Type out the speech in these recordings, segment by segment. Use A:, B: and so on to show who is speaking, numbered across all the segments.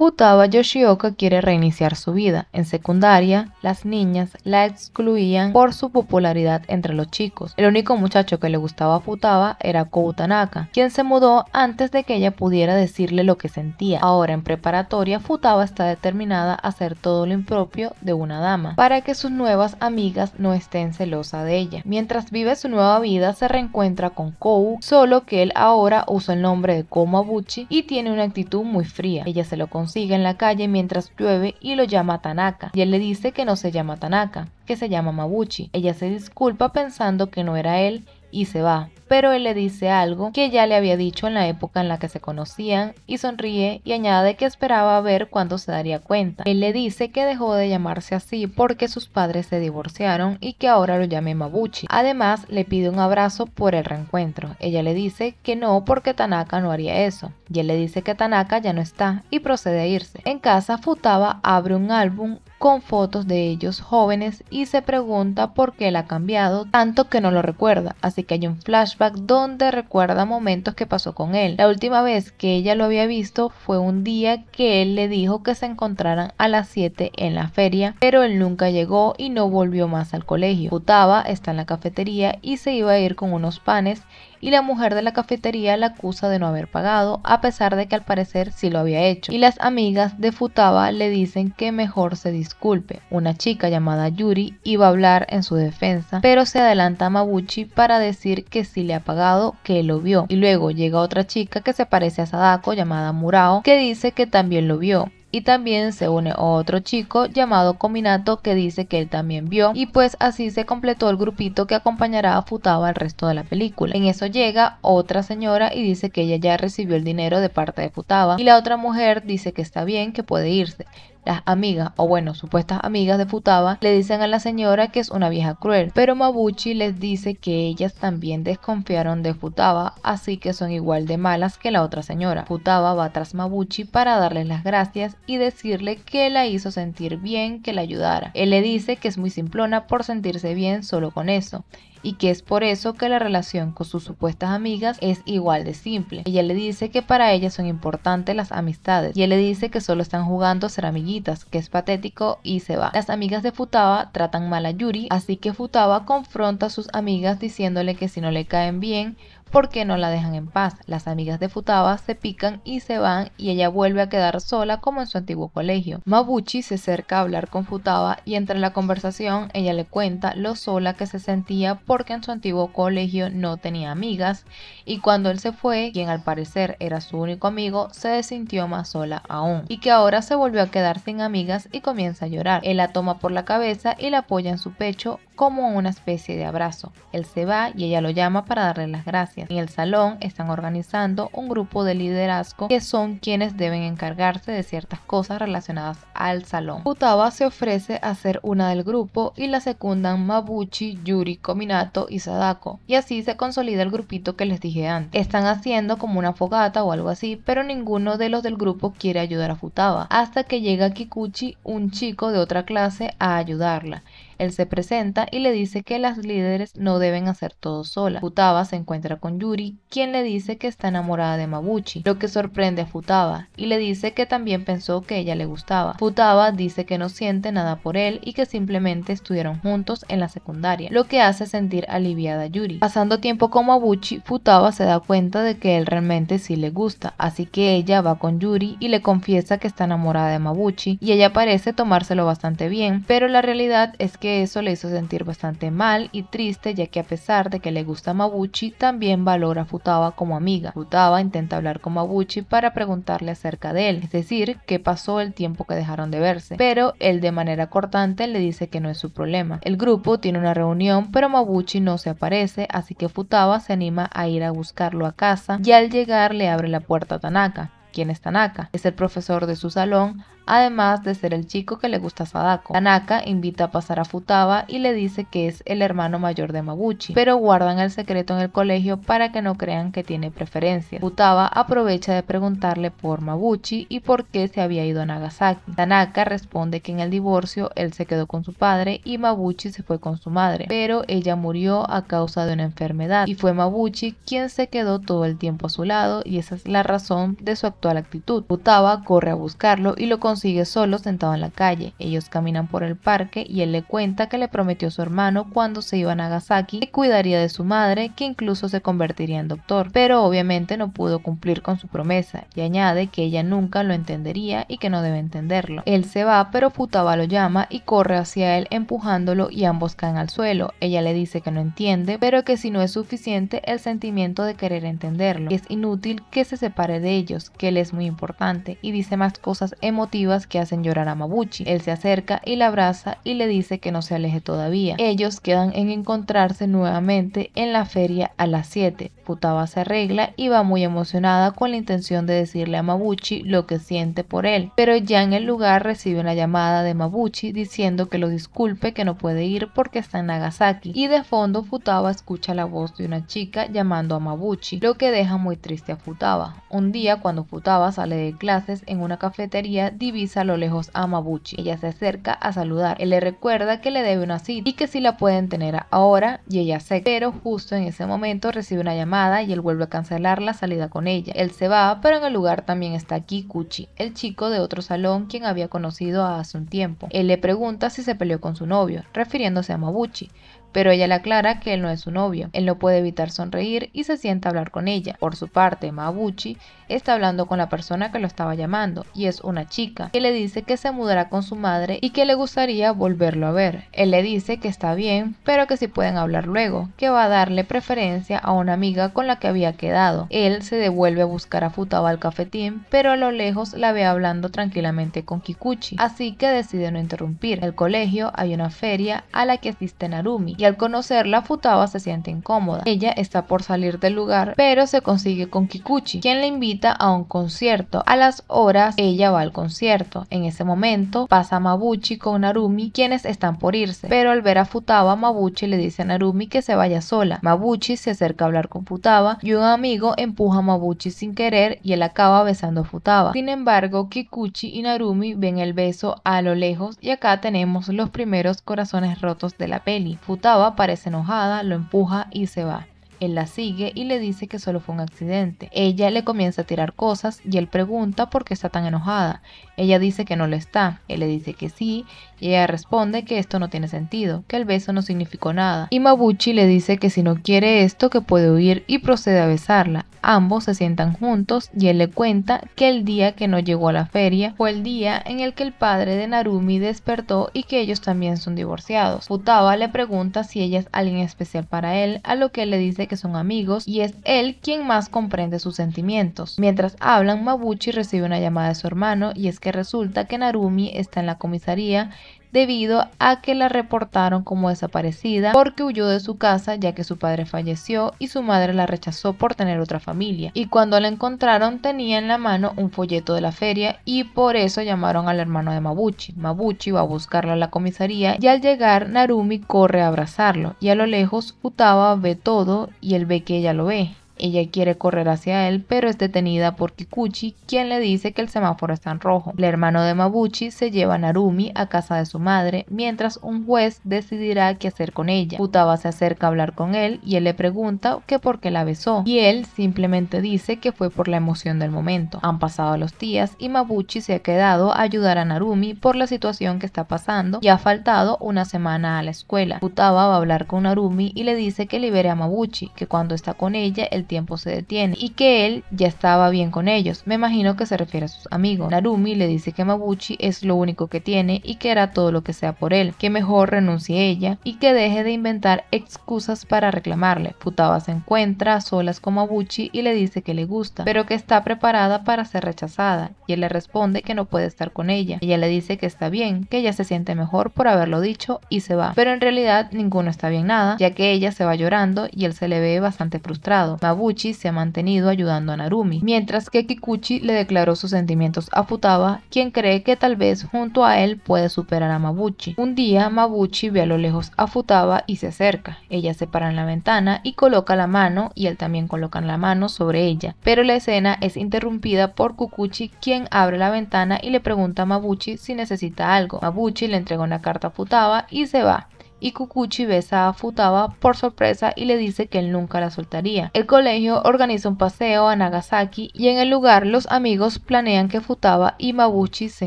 A: Futaba Yoshioka quiere reiniciar su vida. En secundaria, las niñas la excluían por su popularidad entre los chicos. El único muchacho que le gustaba a Futaba era Tanaka, quien se mudó antes de que ella pudiera decirle lo que sentía. Ahora en preparatoria, Futaba está determinada a hacer todo lo impropio de una dama, para que sus nuevas amigas no estén celosas de ella. Mientras vive su nueva vida, se reencuentra con Kou, solo que él ahora usa el nombre de Komabuchi y tiene una actitud muy fría. Ella se lo Sigue en la calle mientras llueve y lo llama Tanaka, y él le dice que no se llama Tanaka, que se llama Mabuchi. Ella se disculpa pensando que no era él y se va, pero él le dice algo que ya le había dicho en la época en la que se conocían y sonríe y añade que esperaba ver cuando se daría cuenta. Él le dice que dejó de llamarse así porque sus padres se divorciaron y que ahora lo llame Mabuchi. Además, le pide un abrazo por el reencuentro. Ella le dice que no porque Tanaka no haría eso. Y él le dice que Tanaka ya no está y procede a irse. En casa, Futaba abre un álbum con fotos de ellos jóvenes y se pregunta por qué él ha cambiado tanto que no lo recuerda, así que hay un flashback donde recuerda momentos que pasó con él. La última vez que ella lo había visto fue un día que él le dijo que se encontraran a las 7 en la feria, pero él nunca llegó y no volvió más al colegio. Putaba está en la cafetería y se iba a ir con unos panes y la mujer de la cafetería la acusa de no haber pagado, a pesar de que al parecer sí lo había hecho. Y las amigas de Futaba le dicen que mejor se disculpe. Una chica llamada Yuri iba a hablar en su defensa, pero se adelanta a Mabuchi para decir que sí le ha pagado, que lo vio. Y luego llega otra chica que se parece a Sadako llamada Murao, que dice que también lo vio y también se une otro chico llamado Cominato que dice que él también vio y pues así se completó el grupito que acompañará a Futaba al resto de la película. En eso llega otra señora y dice que ella ya recibió el dinero de parte de Futaba y la otra mujer dice que está bien, que puede irse. Las amigas, o bueno, supuestas amigas de Futaba, le dicen a la señora que es una vieja cruel, pero Mabuchi les dice que ellas también desconfiaron de Futaba, así que son igual de malas que la otra señora. Futaba va tras Mabuchi para darles las gracias y decirle que la hizo sentir bien, que la ayudara. Él le dice que es muy simplona por sentirse bien solo con eso y que es por eso que la relación con sus supuestas amigas es igual de simple. Ella le dice que para ella son importantes las amistades y él le dice que solo están jugando a ser amiguitas, que es patético y se va. Las amigas de Futaba tratan mal a Yuri, así que Futaba confronta a sus amigas diciéndole que si no le caen bien porque no la dejan en paz. Las amigas de Futaba se pican y se van y ella vuelve a quedar sola como en su antiguo colegio. Mabuchi se acerca a hablar con Futaba y entre la conversación ella le cuenta lo sola que se sentía porque en su antiguo colegio no tenía amigas y cuando él se fue, quien al parecer era su único amigo, se sintió más sola aún y que ahora se volvió a quedar sin amigas y comienza a llorar. Él la toma por la cabeza y la apoya en su pecho como una especie de abrazo. Él se va y ella lo llama para darle las gracias. En el salón están organizando un grupo de liderazgo que son quienes deben encargarse de ciertas cosas relacionadas al salón. Futaba se ofrece a ser una del grupo y la secundan Mabuchi, Yuri, Kominato y Sadako. Y así se consolida el grupito que les dije antes. Están haciendo como una fogata o algo así, pero ninguno de los del grupo quiere ayudar a Futaba. Hasta que llega Kikuchi, un chico de otra clase, a ayudarla. Él se presenta y le dice que las líderes no deben hacer todo sola. Futaba se encuentra con Yuri, quien le dice que está enamorada de Mabuchi, lo que sorprende a Futaba y le dice que también pensó que ella le gustaba. Futaba dice que no siente nada por él y que simplemente estuvieron juntos en la secundaria, lo que hace sentir aliviada a Yuri. Pasando tiempo con Mabuchi, Futaba se da cuenta de que él realmente sí le gusta, así que ella va con Yuri y le confiesa que está enamorada de Mabuchi y ella parece tomárselo bastante bien, pero la realidad es que eso le hizo sentir bastante mal y triste ya que a pesar de que le gusta Mabuchi, también valora a Futaba como amiga. Futaba intenta hablar con Mabuchi para preguntarle acerca de él, es decir, qué pasó el tiempo que dejaron de verse, pero él de manera cortante le dice que no es su problema. El grupo tiene una reunión, pero Mabuchi no se aparece, así que Futaba se anima a ir a buscarlo a casa y al llegar le abre la puerta a Tanaka quien es Tanaka. Es el profesor de su salón, además de ser el chico que le gusta Sadako. Tanaka invita a pasar a Futaba y le dice que es el hermano mayor de Mabuchi, pero guardan el secreto en el colegio para que no crean que tiene preferencia. Futaba aprovecha de preguntarle por Mabuchi y por qué se había ido a Nagasaki. Tanaka responde que en el divorcio él se quedó con su padre y Mabuchi se fue con su madre, pero ella murió a causa de una enfermedad y fue Mabuchi quien se quedó todo el tiempo a su lado y esa es la razón de su la actitud. Futaba corre a buscarlo y lo consigue solo sentado en la calle. Ellos caminan por el parque y él le cuenta que le prometió a su hermano cuando se iba a Nagasaki que cuidaría de su madre, que incluso se convertiría en doctor, pero obviamente no pudo cumplir con su promesa y añade que ella nunca lo entendería y que no debe entenderlo. Él se va, pero Futaba lo llama y corre hacia él empujándolo y ambos caen al suelo. Ella le dice que no entiende, pero que si no es suficiente el sentimiento de querer entenderlo, es inútil que se separe de ellos, que es muy importante y dice más cosas emotivas que hacen llorar a Mabuchi. Él se acerca y la abraza y le dice que no se aleje todavía. Ellos quedan en encontrarse nuevamente en la feria a las 7. Futaba se arregla y va muy emocionada con la intención de decirle a Mabuchi lo que siente por él, pero ya en el lugar recibe una llamada de Mabuchi diciendo que lo disculpe que no puede ir porque está en Nagasaki y de fondo Futaba escucha la voz de una chica llamando a Mabuchi, lo que deja muy triste a Futaba. Un día cuando Futaba sale de clases en una cafetería, divisa a lo lejos a Mabuchi. Ella se acerca a saludar. Él le recuerda que le debe una cita y que si la pueden tener ahora y ella se. Pero justo en ese momento recibe una llamada y él vuelve a cancelar la salida con ella. Él se va, pero en el lugar también está Kikuchi, el chico de otro salón quien había conocido hace un tiempo. Él le pregunta si se peleó con su novio, refiriéndose a Mabuchi pero ella le aclara que él no es su novio. Él no puede evitar sonreír y se sienta a hablar con ella. Por su parte, Mabuchi está hablando con la persona que lo estaba llamando y es una chica que le dice que se mudará con su madre y que le gustaría volverlo a ver. Él le dice que está bien, pero que si pueden hablar luego, que va a darle preferencia a una amiga con la que había quedado. Él se devuelve a buscar a Futaba al cafetín, pero a lo lejos la ve hablando tranquilamente con Kikuchi, así que decide no interrumpir. En el colegio hay una feria a la que asiste Narumi y al conocerla Futaba se siente incómoda. Ella está por salir del lugar, pero se consigue con Kikuchi, quien la invita a un concierto. A las horas ella va al concierto. En ese momento pasa Mabuchi con Narumi, quienes están por irse, pero al ver a Futaba, Mabuchi le dice a Narumi que se vaya sola. Mabuchi se acerca a hablar con Futaba y un amigo empuja a Mabuchi sin querer y él acaba besando a Futaba. Sin embargo, Kikuchi y Narumi ven el beso a lo lejos y acá tenemos los primeros corazones rotos de la peli. Futaba parece enojada, lo empuja y se va. Él la sigue y le dice que solo fue un accidente. Ella le comienza a tirar cosas y él pregunta por qué está tan enojada. Ella dice que no lo está, él le dice que sí, y ella responde que esto no tiene sentido, que el beso no significó nada. Y Mabuchi le dice que si no quiere esto, que puede huir y procede a besarla. Ambos se sientan juntos y él le cuenta que el día que no llegó a la feria fue el día en el que el padre de Narumi despertó y que ellos también son divorciados. Futaba le pregunta si ella es alguien especial para él, a lo que él le dice que son amigos y es él quien más comprende sus sentimientos. Mientras hablan, Mabuchi recibe una llamada de su hermano y es que resulta que Narumi está en la comisaría debido a que la reportaron como desaparecida porque huyó de su casa ya que su padre falleció y su madre la rechazó por tener otra familia. Y cuando la encontraron tenía en la mano un folleto de la feria y por eso llamaron al hermano de Mabuchi. Mabuchi va a buscarla a la comisaría y al llegar Narumi corre a abrazarlo y a lo lejos Utaba ve todo y él ve que ella lo ve ella quiere correr hacia él, pero es detenida por Kikuchi, quien le dice que el semáforo está en rojo. El hermano de Mabuchi se lleva a Narumi a casa de su madre, mientras un juez decidirá qué hacer con ella. Futaba se acerca a hablar con él y él le pregunta que por qué la besó, y él simplemente dice que fue por la emoción del momento. Han pasado los días y Mabuchi se ha quedado a ayudar a Narumi por la situación que está pasando y ha faltado una semana a la escuela. Futaba va a hablar con Narumi y le dice que libere a Mabuchi, que cuando está con ella él tiempo se detiene y que él ya estaba bien con ellos. Me imagino que se refiere a sus amigos. Narumi le dice que Mabuchi es lo único que tiene y que hará todo lo que sea por él, que mejor renuncie ella y que deje de inventar excusas para reclamarle. Futaba se encuentra a solas con Mabuchi y le dice que le gusta, pero que está preparada para ser rechazada y él le responde que no puede estar con ella. Ella le dice que está bien, que ella se siente mejor por haberlo dicho y se va. Pero en realidad ninguno está bien nada, ya que ella se va llorando y él se le ve bastante frustrado. Mabuchi Mabuchi se ha mantenido ayudando a Narumi, mientras que Kikuchi le declaró sus sentimientos a Futaba, quien cree que tal vez junto a él puede superar a Mabuchi. Un día Mabuchi ve a lo lejos a Futaba y se acerca. Ella se para en la ventana y coloca la mano y él también coloca la mano sobre ella, pero la escena es interrumpida por Kukuchi quien abre la ventana y le pregunta a Mabuchi si necesita algo. Mabuchi le entrega una carta a Futaba y se va y Kukuchi besa a Futaba por sorpresa y le dice que él nunca la soltaría. El colegio organiza un paseo a Nagasaki y en el lugar los amigos planean que Futaba y Mabuchi se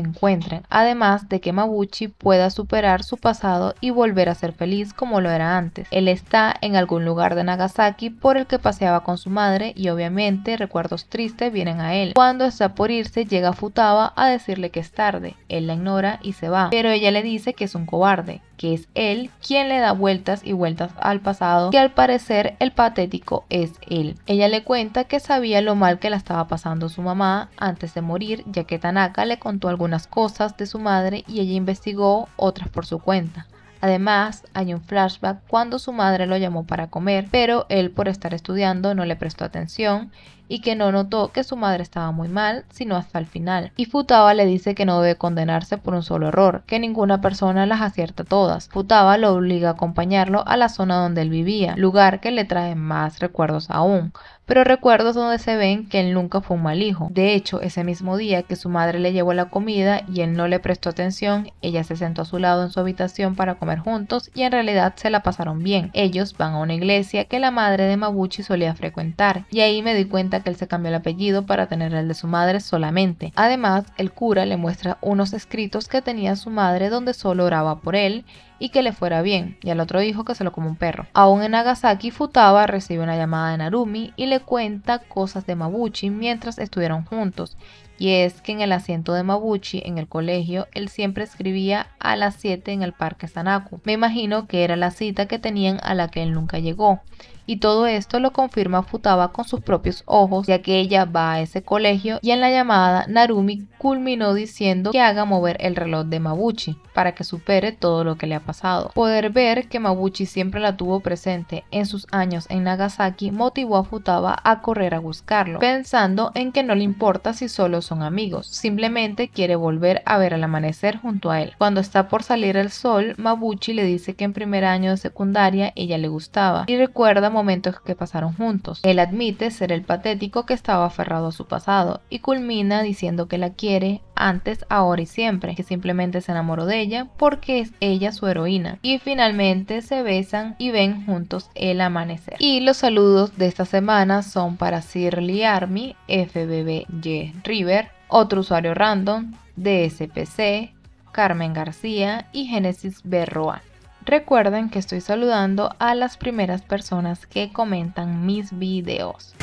A: encuentren, además de que Mabuchi pueda superar su pasado y volver a ser feliz como lo era antes. Él está en algún lugar de Nagasaki por el que paseaba con su madre y obviamente recuerdos tristes vienen a él. Cuando está por irse llega Futaba a decirle que es tarde, él la ignora y se va, pero ella le dice que es un cobarde que es él quien le da vueltas y vueltas al pasado, que al parecer el patético es él. Ella le cuenta que sabía lo mal que la estaba pasando su mamá antes de morir, ya que Tanaka le contó algunas cosas de su madre y ella investigó otras por su cuenta. Además, hay un flashback cuando su madre lo llamó para comer, pero él por estar estudiando no le prestó atención y que no notó que su madre estaba muy mal, sino hasta el final. Y Futaba le dice que no debe condenarse por un solo error, que ninguna persona las acierta todas. Futaba lo obliga a acompañarlo a la zona donde él vivía, lugar que le trae más recuerdos aún, pero recuerdos donde se ven que él nunca fue un mal hijo. De hecho, ese mismo día que su madre le llevó la comida y él no le prestó atención, ella se sentó a su lado en su habitación para comer juntos y en realidad se la pasaron bien. Ellos van a una iglesia que la madre de Mabuchi solía frecuentar y ahí me di cuenta que él se cambió el apellido para tener el de su madre solamente. Además, el cura le muestra unos escritos que tenía su madre donde solo oraba por él y que le fuera bien, y al otro dijo que se lo como un perro. Aún en Nagasaki, Futaba recibe una llamada de Narumi y le cuenta cosas de Mabuchi mientras estuvieron juntos, y es que en el asiento de Mabuchi en el colegio él siempre escribía a las 7 en el parque Sanaku. Me imagino que era la cita que tenían a la que él nunca llegó. Y todo esto lo confirma Futaba con sus propios ojos, ya que ella va a ese colegio y en la llamada Narumi culminó diciendo que haga mover el reloj de Mabuchi para que supere todo lo que le ha pasado. Poder ver que Mabuchi siempre la tuvo presente en sus años en Nagasaki motivó a Futaba a correr a buscarlo, pensando en que no le importa si solo son amigos, simplemente quiere volver a ver al amanecer junto a él. Cuando está por salir el sol, Mabuchi le dice que en primer año de secundaria ella le gustaba y recuerda momentos que pasaron juntos. Él admite ser el patético que estaba aferrado a su pasado y culmina diciendo que la quiere antes, ahora y siempre, que simplemente se enamoró de ella porque es ella su heroína. Y finalmente se besan y ven juntos el amanecer. Y los saludos de esta semana son para Sirly Army, FBBY River, otro usuario random, DSPC, Carmen García y Genesis Berroa. Recuerden que estoy saludando a las primeras personas que comentan mis videos.